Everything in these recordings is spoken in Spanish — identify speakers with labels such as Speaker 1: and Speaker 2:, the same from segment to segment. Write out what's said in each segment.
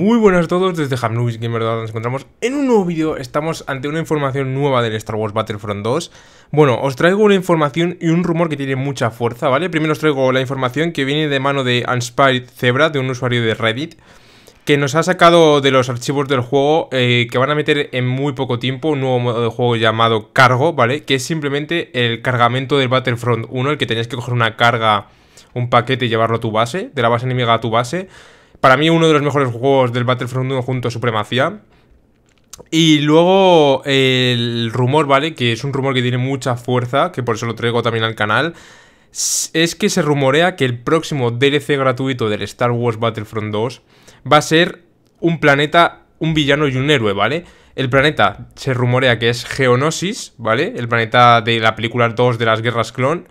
Speaker 1: Muy buenas a todos desde que en verdad nos encontramos en un nuevo vídeo, estamos ante una información nueva del Star Wars Battlefront 2 Bueno, os traigo una información y un rumor que tiene mucha fuerza, ¿vale? Primero os traigo la información que viene de mano de Unspired Zebra, de un usuario de Reddit que nos ha sacado de los archivos del juego eh, que van a meter en muy poco tiempo un nuevo modo de juego llamado cargo, ¿vale? Que es simplemente el cargamento del Battlefront 1, el que tenías que coger una carga, un paquete y llevarlo a tu base, de la base enemiga a tu base para mí uno de los mejores juegos del Battlefront 1 junto a Supremacía. Y luego el rumor, ¿vale? Que es un rumor que tiene mucha fuerza, que por eso lo traigo también al canal. Es que se rumorea que el próximo DLC gratuito del Star Wars Battlefront 2 va a ser un planeta, un villano y un héroe, ¿vale? El planeta se rumorea que es Geonosis, ¿vale? El planeta de la película 2 de las Guerras Clon.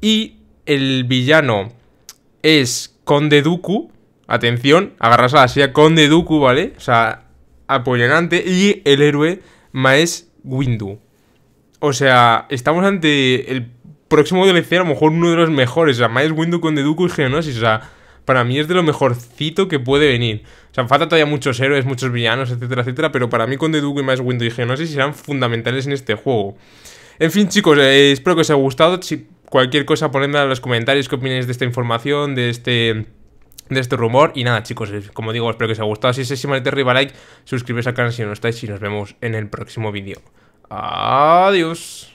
Speaker 1: Y el villano es Conde Dooku, atención, agarras a la silla con Deduku, ¿vale? O sea, apoyanante y el héroe Maes Windu. O sea, estamos ante el próximo DLC, a lo mejor uno de los mejores. O sea, Maes Windu con Duku. y Genosis. O sea, para mí es de lo mejorcito que puede venir. O sea, falta todavía muchos héroes, muchos villanos, etcétera, etcétera. Pero para mí con Duku y Maes Windu y Genosis serán fundamentales en este juego. En fin, chicos, eh, espero que os haya gustado. Si cualquier cosa, ponedme en los comentarios qué opináis de esta información, de este de este rumor. Y nada, chicos, como digo, espero que os haya gustado. Si es así, manete arriba like, suscribiros al canal si no estáis y nos vemos en el próximo vídeo. Adiós.